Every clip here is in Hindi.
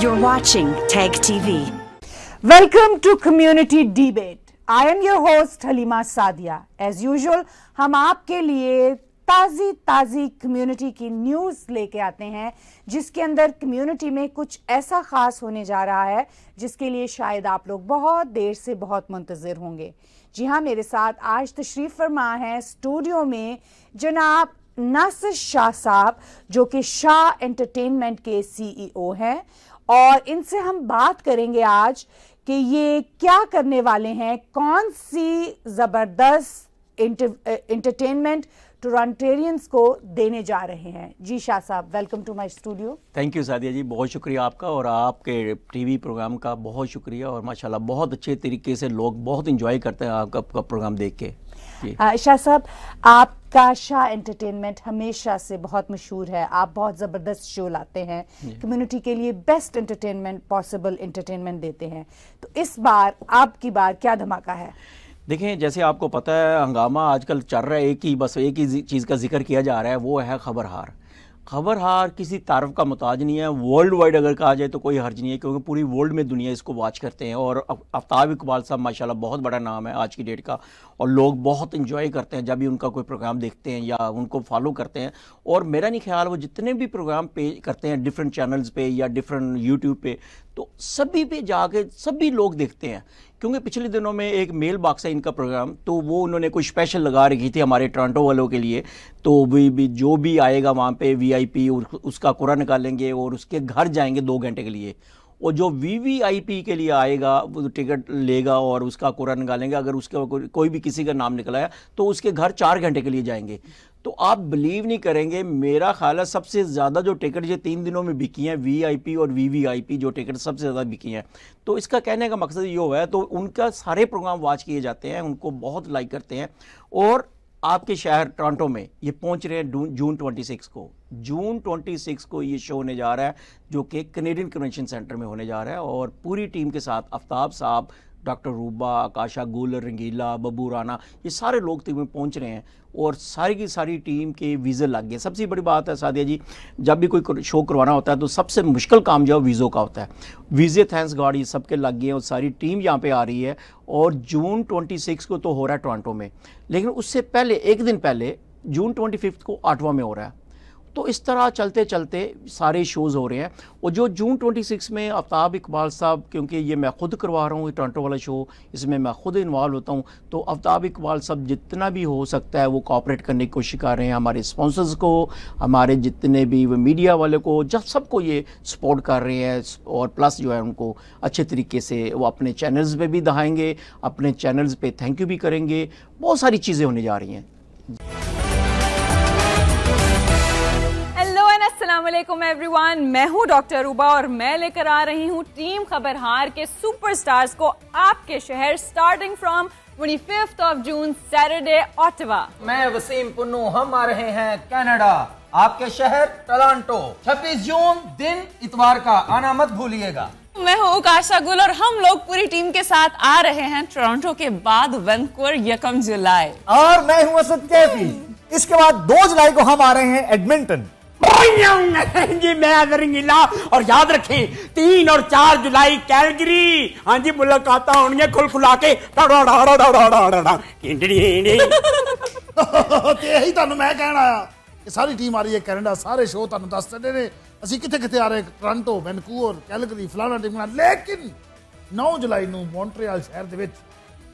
You're watching Tag TV. Welcome to Community Debate. I am your host Halima Sadia. As usual, हम आपके लिए ताज़ी ताज़ी कम्युनिटी की न्यूज़ लेके आते हैं जिसके अंदर कम्युनिटी में कुछ ऐसा ख़ास होने जा रहा है जिसके लिए शायद आप लोग बहुत देर से बहुत मुंतज़र होंगे जी हाँ मेरे साथ आज तशरीफ़ फरमा है स्टूडियो में जनाब नासिर शाह साहब जो कि शाह एंटरटेनमेंट के सीईओ e हैं और इनसे हम बात करेंगे आज कि ये क्या करने वाले हैं कौन सी ज़बरदस्त इंटरटेनमेंट टोरंटेरियंस को देने जा रहे हैं जी शाह साहब welcome to my studio thank you Sadia ji बहुत शुक्रिया आपका और आपके टीवी प्रोग्राम का बहुत शुक्रिया और माशाल्लाह बहुत अच्छे तरीके से लोग बहुत इंजॉय करते हैं आपका, आपका प्रोग्राम देख के शाह साहब आपका शाह एंटरटेनमेंट हमेशा से बहुत मशहूर है आप बहुत ज़बरदस्त शो लाते हैं कम्युनिटी के लिए बेस्ट एंटरटेनमेंट पॉसिबल एंटरटेनमेंट देते हैं तो इस बार आपकी बार क्या धमाका है देखें जैसे आपको पता है हंगामा आजकल चल रहा है एक ही बस एक ही चीज़ का जिक्र किया जा रहा है वो है खबर हार खबर हार किसी तारफ का मताज नहीं है वर्ल्ड वाइड अगर कहा जाए तो कोई हर्ज नहीं है क्योंकि पूरी वर्ल्ड में दुनिया इसको वॉच करते हैं और आफ्ताब इकबाल साहब माशाल्लाह बहुत बड़ा नाम है आज की डेट का और लोग बहुत इन्जॉय करते हैं जब भी उनका कोई प्रोग्राम देखते हैं या उनको फॉलो करते हैं और मेरा नहीं ख्याल वो जितने भी प्रोग्राम पे करते हैं डिफरेंट चैनल्स पे या डिफरेंट यूट्यूब पे तो सभी पे जाके सभी लोग देखते हैं क्योंकि पिछले दिनों में एक मेल बॉक्स है इनका प्रोग्राम तो वो उन्होंने कोई स्पेशल लगा रखी थी हमारे टोरंटो वालों के लिए तो भी, भी जो भी आएगा वहाँ पे वीआईपी उसका कुरा निकालेंगे और उसके घर जाएंगे दो घंटे के लिए और जो वीवीआईपी के लिए आएगा वो टिकट लेगा और उसका कोरा निकालेंगे अगर उसका कोई भी किसी का नाम निकलाया तो उसके घर चार घंटे के लिए जाएंगे तो आप बिलीव नहीं करेंगे मेरा ख्याल है सबसे ज़्यादा जो टिकट ये तीन दिनों में बिकी हैं वीआईपी और वीवीआईपी जो टिकट सबसे ज़्यादा बिकी हैं तो इसका कहने का मकसद ये हुआ है तो उनका सारे प्रोग्राम वॉच किए जाते हैं उनको बहुत लाइक करते हैं और आपके शहर टोरंटो में ये पहुंच रहे हैं जून 26 को जून 26 को ये शो होने जा रहा है जो कि कनेडियन कन्वेंशन सेंटर में होने जा रहा है और पूरी टीम के साथ आफ्ताब साहब डॉक्टर रूबा आकाशा गुल रंगीला बबू राना ये सारे लोग तकरीबन पहुंच रहे हैं और सारी की सारी टीम के वीज़े लग गए सबसे बड़ी बात है सादिया जी जब भी कोई शो करवाना होता है तो सबसे मुश्किल काम जो है वीज़ों का होता है वीज़े थैंक्स गॉड ये सबके लग गए और सारी टीम यहाँ पे आ रही है और जून 26 को तो हो रहा है टोरंटो में लेकिन उससे पहले एक दिन पहले जून ट्वेंटी को आठवा में हो रहा है तो इस तरह चलते चलते सारे शोज़ हो रहे हैं और जो जून 26 में आफ्ताब इकबाल साहब क्योंकि ये मैं खुद करवा रहा हूँ टोरंटो वाला शो इसमें मैं खुद इन्वॉल्व होता हूँ तो आफ्ताब इकबाल साहब जितना भी हो सकता है वो कॉपरेट करने की कोशिश कर रहे हैं हमारे स्पॉन्सर्स को हमारे जितने भी वो मीडिया वाले को जब सबको ये सपोर्ट कर रहे हैं और प्लस जो है उनको अच्छे तरीके से वो अपने चैनल्स पर भी दहाएंगे अपने चैनल्स पर थैंक यू भी करेंगे बहुत सारी चीज़ें होने जा रही हैं अस्सलाम एवरीवन मैं हूं डॉक्टर रूबा और मैं लेकर आ रही हूं टीम खबरहार के सुपरस्टार्स को आपके शहर starting from twenty fifth of June Saturday Ottawa मैं वसीम पुन्नू हम आ रहे हैं कनाडा आपके शहर टोरंटो 26 जून दिन इतवार का आना मत भूलिएगा मैं हूँ काशा गुल और हम लोग पूरी टीम के साथ आ रहे हैं टोरंटो के बाद वनकुर यकम जुलाई और मैं हूँ असद कैफी इसके बाद दो जुलाई को हम आ रहे हैं एडमिंटन जी मैं अदर गिला और याद रखें तीन और चार जुलाई कैलगरी हाँ जी मुलाकात होनी खुल खुला के यही ਤੁਹਾਨੂੰ ਮੈਂ ਕਹਿਣ ਆਇਆ ਕਿ ਸਾਰੀ ਟੀਮ ਆ ਰਹੀ ਹੈ ਕੈਨੇਡਾ ਸਾਰੇ ਸ਼ੋਅ ਤੁਹਾਨੂੰ ਦੱਸ ਰਹੇ ਨੇ ਅਸੀਂ ਕਿੱਥੇ ਕਿੱਥੇ ਆ ਰਹੇ ਟੋਰਾਂਟੋ ਵੈਨਕੂਵਰ ਕੈਲਗਰੀ ਫਲਾਣਾ ਟਿੰਗਣਾ ਲੇਕਿਨ 9 ਜੁਲਾਈ ਨੂੰ ਮੌਂਟਰੀਅਲ ਸ਼ਹਿਰ ਦੇ ਵਿੱਚ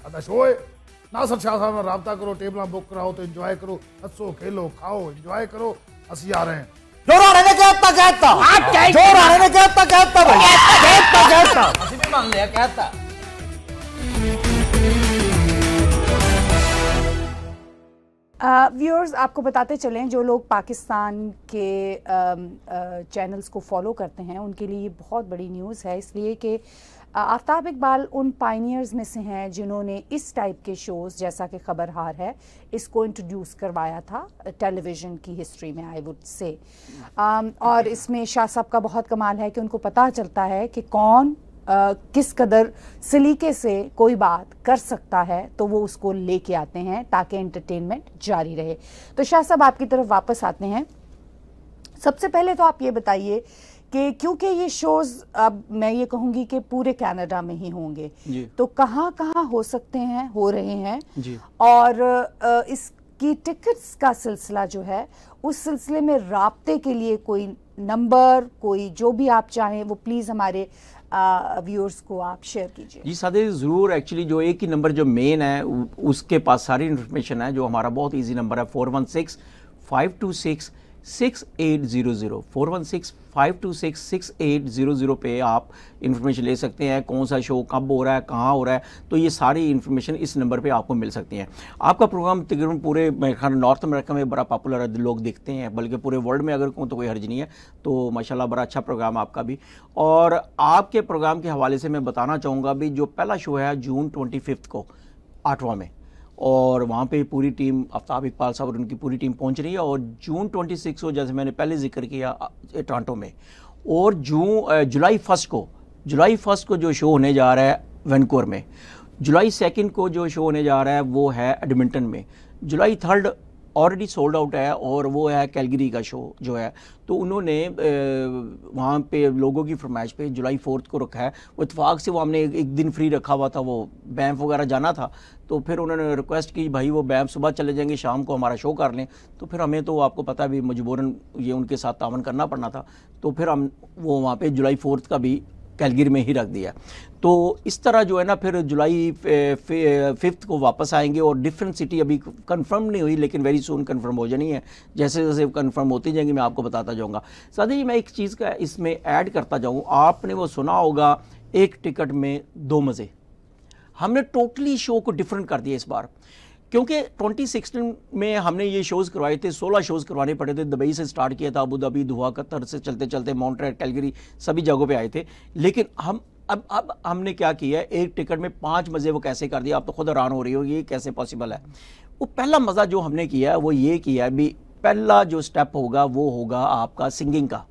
ਸਾਡਾ ਸ਼ੋਅ ਹੈ ਨਾਸਰ ਸ਼ਾਹ ਸਾਹਿਬ ਨਾਲ ਰਾਬਤਾ ਕਰੋ ਟੇਬਲਾਂ ਬੁੱਕ ਕਰਾਓ ਤੇ ਇੰਜੋਏ ਕਰੋ ਹੱਸੋ ਖੇਲੋ ਖਾਓ ਇੰਜੋਏ ਕਰੋ ਅਸੀਂ ਆ ਰਹੇ ਹਾਂ जोर आ रहे कहता कहता जोर आ रहे कहता कहता भाई कहता कहता मान लिया कहता व्यूअर्स uh, आपको बताते चलें जो लोग पाकिस्तान के चैनल्स um, uh, uh, को फॉलो करते हैं उनके लिए ये बहुत बड़ी न्यूज़ है इसलिए कि uh, आफ्ताब इकबाल उन पाइनियर्स में से हैं जिन्होंने इस टाइप के शोज़ जैसा कि खबरहार है इसको इंट्रोड्यूस करवाया था टेलीविज़न की हिस्ट्री में आई वुड से और इसमें शाह साहब का बहुत कमाल है कि उनको पता चलता है कि कौन आ, किस कदर सलीके से कोई बात कर सकता है तो वो उसको लेके आते हैं ताकि एंटरटेनमेंट जारी रहे तो शाह साहब आपकी तरफ वापस आते हैं सबसे पहले तो आप ये बताइए कि क्योंकि ये शोज अब मैं ये कहूँगी कि पूरे कनाडा में ही होंगे तो कहाँ कहाँ हो सकते हैं हो रहे हैं और इसकी टिकट्स का सिलसिला जो है उस सिलसिले में रबते के लिए कोई नंबर कोई जो भी आप चाहें वो प्लीज़ हमारे व्यूअर्स को आप शेयर कीजिए जी सादे ज़रूर एक्चुअली जो एक ही नंबर जो मेन है उसके पास सारी इन्फॉर्मेशन है जो हमारा बहुत ईजी नंबर है four one six five two six six eight zero zero four one six five two six six eight zero zero पे आप इन्फॉर्मेशन ले सकते हैं कौन सा शो कब हो रहा है कहाँ हो रहा है तो ये सारी इन्फॉर्मेशन इस नंबर पे आपको मिल सकती है आपका प्रोग्राम तकरीबन पूरे नॉर्थ अमेरिका में बड़ा पॉपुलर है लोग देखते हैं बल्कि पूरे वर्ल्ड में अगर कहूँ तो कोई हर्ज नहीं है तो माशाला बड़ा अच्छा प्रोग्राम आपका भी और आपके प्रोग्राम के हवाले से मैं बताना चाहूँगा भी जो पहला शो है जून ट्वेंटी को आठवा में और वहाँ पे पूरी टीम आफ्ताब इकबाल साहब और उनकी पूरी टीम पहुँच रही है और जून 26 को जैसे मैंने पहले जिक्र किया टोरंटो में और जून जुलाई फर्स्ट को जुलाई फर्स्ट को जो शो होने जा रहा है वैनकोर में जुलाई सेकेंड को जो शो होने जा रहा है वो है एडमिंटन में July third already sold out है और वो है कैलगरी का शो जो है तो उन्होंने वहाँ पे लोगों की फरमाइश पे जुलाई फोर्थ को रखा है वो इतफाक़ से वो हमने एक, एक दिन फ्री रखा हुआ था वो बैंप वगैरह जाना था तो फिर उन्होंने रिक्वेस्ट की भाई वो बैम्प सुबह चले जाएंगे शाम को हमारा शो कर लें तो फिर हमें तो आपको पता भी मजबूरन ये उनके साथ तावन करना पड़ना था तो फिर हम वो वहाँ पर जुलाई फोर्थ का भी कैलगिर में ही रख दिया तो इस तरह जो है ना फिर जुलाई फिफ्थ को वापस आएंगे और डिफरेंट सिटी अभी कंफर्म नहीं हुई लेकिन वेरी सून कंफर्म हो जानी है जैसे जैसे कंफर्म होती जाएंगी मैं आपको बताता जाऊँगा साथ ही मैं एक चीज़ का इसमें ऐड करता जाऊँ आपने वो सुना होगा एक टिकट में दो मज़े हमने टोटली शो को डिफरेंट कर दिया इस बार क्योंकि 2016 में हमने ये शोज़ करवाए थे 16 शोज़ करवाने पड़े थे दुबई से स्टार्ट किया था अबू धाबी दुआ कतर से चलते चलते रेड कैलगरी सभी जगहों पे आए थे लेकिन हम अब अब हमने क्या किया एक टिकट में पांच मज़े वो कैसे कर दिए आप तो खुद हैरान हो रही होगी ये कैसे पॉसिबल है वो पहला मज़ा जो हमने किया वो ये किया भी पहला जो स्टेप होगा वो होगा आपका सिंगिंग का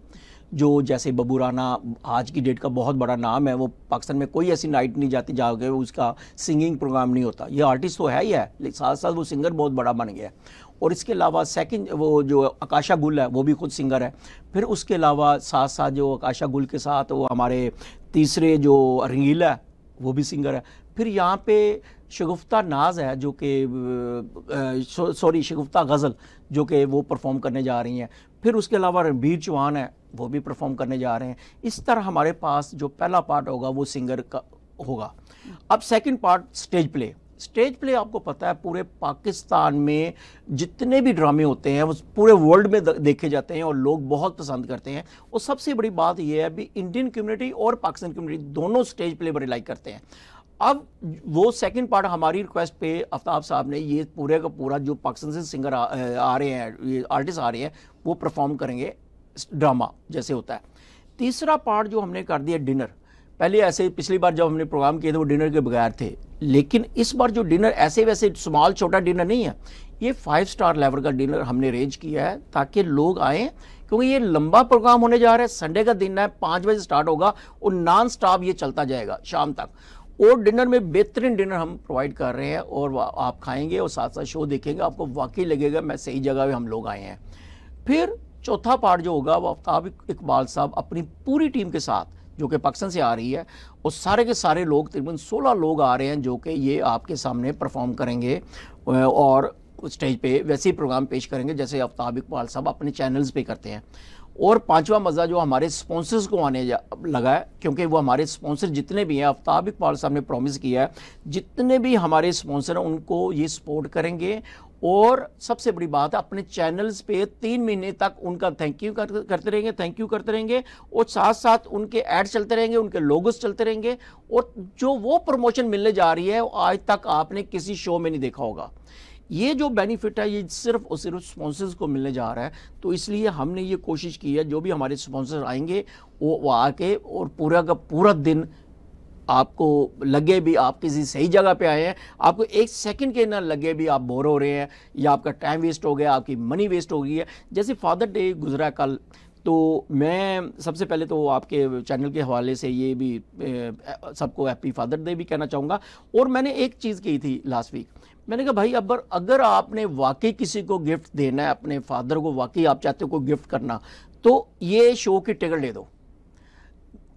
जो जैसे बबूराना आज की डेट का बहुत बड़ा नाम है वो पाकिस्तान में कोई ऐसी नाइट नहीं जाती जाओगे उसका सिंगिंग प्रोग्राम नहीं होता ये आर्टिस्ट तो है ही है लेकिन साथ साथ वो सिंगर बहुत बड़ा बन गया है और इसके अलावा सेकंड वो जो आकाशा गुल है वो भी खुद सिंगर है फिर उसके अलावा साथ साथ जो आकाशा गुल के साथ वो हमारे तीसरे जो रंगीला है वो भी सिंगर है फिर यहाँ पे शगुफ्ता नाज है जो कि सॉरी शगुफ्ता गज़ल जो कि वो परफॉर्म करने जा रही हैं फिर उसके अलावा रणबीर चौहान है वो भी परफॉर्म करने जा रहे हैं इस तरह हमारे पास जो पहला पार्ट होगा वो सिंगर का होगा अब second part stage play stage play आपको पता है पूरे पाकिस्तान में जितने भी ड्रामे होते हैं वो पूरे वर्ल्ड में देखे जाते हैं और लोग बहुत पसंद करते हैं और सबसे बड़ी बात यह है भी इंडियन कम्युनिटी और पाकिस्तान कम्युनिटी दोनों स्टेज प्ले बड़े लाइक करते हैं अब वो सेकंड पार्ट हमारी रिक्वेस्ट पे आफ्ताब साहब ने ये पूरे का पूरा जो पाकिस्तान से सिंगर आ, आ रहे हैं आर्टिस्ट आ रहे हैं वो परफॉर्म करेंगे ड्रामा जैसे होता है तीसरा पार्ट जो हमने कर दिया डिनर पहले ऐसे पिछली बार जब हमने प्रोग्राम किए थे वो डिनर के बगैर थे लेकिन इस बार जो डिनर ऐसे वैसे स्मॉल छोटा डिनर नहीं है ये फाइव स्टार लेवल का डिनर हमने अरेंज किया है ताकि लोग आएँ क्योंकि ये लंबा प्रोग्राम होने जा रहा है संडे का दिन है पाँच बजे स्टार्ट होगा और नॉन स्टॉप ये चलता जाएगा शाम तक और डिनर में बेहतरीन डिनर हम प्रोवाइड कर रहे हैं और आप खाएंगे और साथ साथ शो देखेंगे आपको वाकई लगेगा मैं सही जगह पर हम लोग आए हैं फिर चौथा पार्ट जो होगा वो आफ्ताब इकबाल साहब अपनी पूरी टीम के साथ जो कि पाकिस्तान से आ रही है और सारे के सारे लोग तकरीबन सोलह लोग आ रहे हैं जो कि ये आपके सामने परफॉर्म करेंगे और स्टेज पे वैसे ही प्रोग्राम पेश करेंगे जैसे आफ्ताब इकबाल साहब अपने चैनल्स पे करते हैं और पांचवा मज़ा जो हमारे स्पॉन्सर्स को आने लगा है क्योंकि वो हमारे स्पॉन्सर जितने भी हैं आफ्ताब इकबाल साहब ने प्रॉमिस किया है जितने भी हमारे स्पॉन्सर हैं उनको ये सपोर्ट करेंगे और सबसे बड़ी बात है अपने चैनल्स पे तीन महीने तक उनका थैंक यू कर, करते रहेंगे थैंक यू करते रहेंगे और साथ साथ उनके ऐड चलते रहेंगे उनके लोगोस चलते रहेंगे और जो वो प्रमोशन मिलने जा रही है आज तक आपने किसी शो में नहीं देखा होगा ये जो बेनिफिट है ये सिर्फ और सिर्फ स्पॉन्सर्स को मिलने जा रहा है तो इसलिए हमने ये कोशिश की है जो भी हमारे स्पॉन्सर आएंगे वो, वो आके और पूरा का पूरा दिन आपको लगे भी आप किसी सही जगह पे आए हैं आपको एक सेकंड के ना लगे भी आप बोर हो रहे हैं या आपका टाइम वेस्ट हो गया आपकी मनी वेस्ट हो गई है जैसे फादर डे गुजरा कल तो मैं सबसे पहले तो आपके चैनल के हवाले से ये भी सबको हैप्पी फादर डे भी कहना चाहूँगा और मैंने एक चीज़ की थी लास्ट वीक मैंने कहा भाई अब अगर आपने वाकई किसी को गिफ्ट देना है अपने फादर को वाकई आप चाहते हो गिफ्ट करना तो ये शो की टिकट ले दो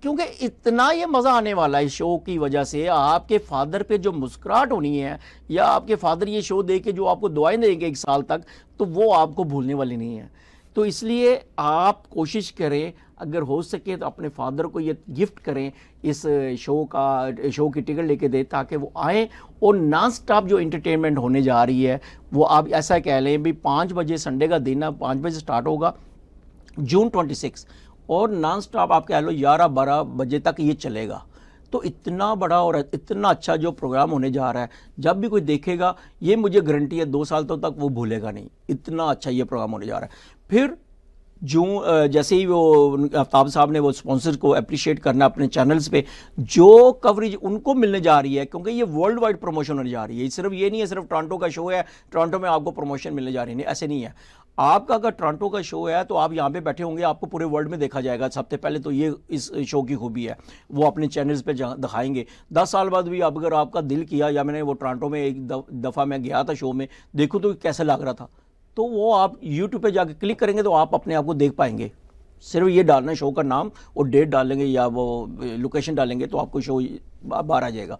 क्योंकि इतना ये मज़ा आने वाला है शो की वजह से आपके फादर पे जो मुस्कुराहट होनी है या आपके फादर ये शो दे के जो आपको दुआएं देंगे एक साल तक तो वो आपको भूलने वाली नहीं है तो इसलिए आप कोशिश करें अगर हो सके तो अपने फादर को ये गिफ्ट करें इस शो का शो की टिकट लेके दें ताकि वो आए और नॉन स्टॉप जो इंटरटेनमेंट होने जा रही है वो आप ऐसा कह लें भी पाँच बजे संडे का दिन अब पाँच बजे स्टार्ट होगा जून ट्वेंटी सिक्स और नॉन स्टॉप आप कह लो ग्यारह बारह बजे तक ये चलेगा तो इतना बड़ा और इतना अच्छा जो प्रोग्राम होने जा रहा है जब भी कोई देखेगा ये मुझे गारंटी है दो साल तो तक वो भूलेगा नहीं इतना अच्छा ये प्रोग्राम होने जा रहा है फिर जो जैसे ही वो आफ्ताब साहब ने वो स्पॉन्सर को अप्रिशिएट करना अपने चैनल्स पे जो कवरेज उनको मिलने जा रही है क्योंकि ये वर्ल्ड वाइड प्रमोशन होने जा रही है सिर्फ ये नहीं है सिर्फ टोरंटो का शो है टोरंटो में आपको प्रमोशन मिलने जा रही है ऐसे नहीं है आपका अगर टोरंटो का शो है तो आप यहाँ पे बैठे होंगे आपको पूरे वर्ल्ड में देखा जाएगा सबसे पहले तो ये इस शो की खूबी है वो अपने चैनल्स पे दिखाएंगे दस साल बाद भी अब अगर आपका दिल किया या मैंने वो टोरंटो में एक दफ़ा मैं गया था शो में देखूँ तो कैसा लग रहा था तो वो आप यूट्यूब पर जाकर क्लिक करेंगे तो आप अपने आप को देख पाएंगे सिर्फ ये डालना शो का नाम और डेट डालेंगे या वो लोकेशन डालेंगे तो आपको शो बाहर आ जाएगा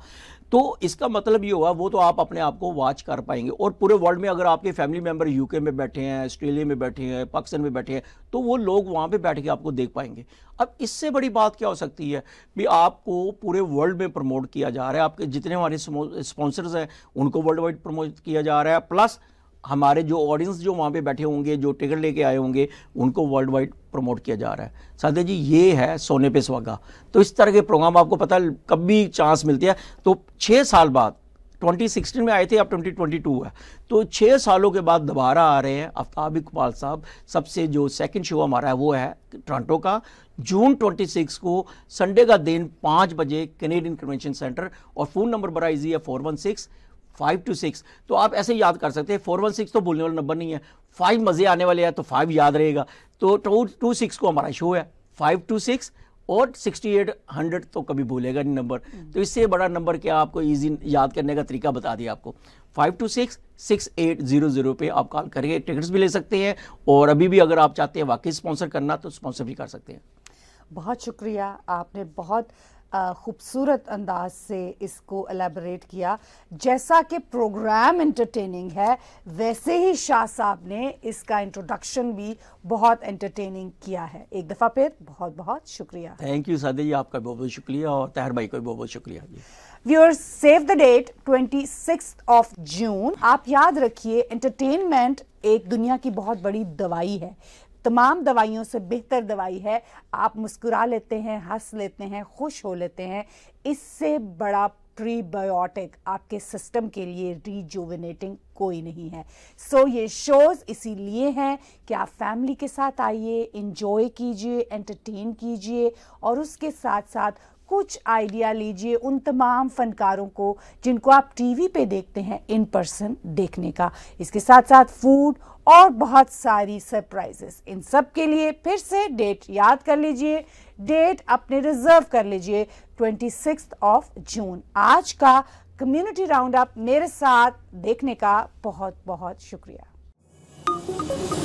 तो इसका मतलब ये हुआ वो तो आप अपने आप को वॉच कर पाएंगे और पूरे वर्ल्ड में अगर आपके फैमिली मेम्बर यूके में बैठे हैं ऑस्ट्रेलिया में बैठे हैं पाकिस्तान में बैठे हैं तो वो लोग वहाँ पे बैठ के आपको देख पाएंगे अब इससे बड़ी बात क्या हो सकती है भी आपको पूरे वर्ल्ड में प्रमोट किया जा रहा है आपके जितने हमारे स्पॉन्सर्स हैं उनको वर्ल्ड वाइड प्रमोट किया जा रहा है प्लस हमारे जो ऑडियंस जो वहाँ पे बैठे होंगे जो टिकट लेके आए होंगे उनको वर्ल्ड वाइड प्रमोट किया जा रहा है साधे जी ये है सोने पे सुहागा तो इस तरह के प्रोग्राम आपको पता है कब भी चांस मिलती है तो छः साल बाद 2016 में आए थे अब 2022 है तो छः सालों के बाद दोबारा आ रहे हैं आफ्ताब इकबाल साहब सबसे जो सेकेंड शो हमारा है वो है टोरंटो का जून 26 को संडे का दिन पाँच बजे कैनेडियन कन्वेंशन सेंटर और फ़ोन नंबर बड़ा इजी है four one six five two six तो आप ऐसे याद कर सकते हैं फोर वन सिक्स तो भूलने वाला नंबर नहीं है फाइव मज़े आने वाले हैं तो फाइव याद रहेगा तो टू टू सिक्स को हमारा शो है फाइव टू सिक्स और हंड्रेड तो कभी भूलेगा नहीं नंबर तो इससे बड़ा नंबर क्या आपको ईजी याद करने का तरीका बता दिया आपको five two six six eight zero zero पर आप कॉल करके टिकट्स भी ले सकते हैं और अभी भी अगर आप चाहते हैं वाकई स्पॉन्सर करना तो स्पॉन्सर भी कर सकते हैं बहुत शुक्रिया आपने बहुत खूबसूरत अंदाज से इसको एलेबरेट किया जैसा कि प्रोग्राम एंटरटेनिंग है वैसे ही शाह साहब ने इसका इंट्रोडक्शन भी बहुत एंटरटेनिंग किया है एक दफ़ा फिर बहुत बहुत शुक्रिया थैंक यू सादे जी आपका बहुत बहुत शुक्रिया और तहर भाई का भी बहुत बहुत शुक्रिया जी viewers save the date twenty six of June आप याद रखिए एंटरटेनमेंट एक दुनिया की बहुत बड़ी दवाई है तमाम दवाइयों से बेहतर दवाई है आप मुस्कुरा लेते हैं हंस लेते हैं खुश हो लेते हैं इससे बड़ा प्रीबायोटिक आपके सिस्टम के लिए रिजुविनेटिंग कोई नहीं है सो so, ये शोज़ इसीलिए हैं कि आप फैमिली के साथ आइए इंजॉय कीजिए एंटरटेन कीजिए और उसके साथ साथ कुछ आइडिया लीजिए उन तमाम फनकारों को जिनको आप टीवी पे देखते हैं इन पर्सन देखने का इसके साथ साथ फूड और बहुत सारी सरप्राइजेस इन सब के लिए फिर से डेट याद कर लीजिए डेट अपने रिजर्व कर लीजिए ट्वेंटी ऑफ जून आज का कम्युनिटी राउंड अप मेरे साथ देखने का बहुत बहुत शुक्रिया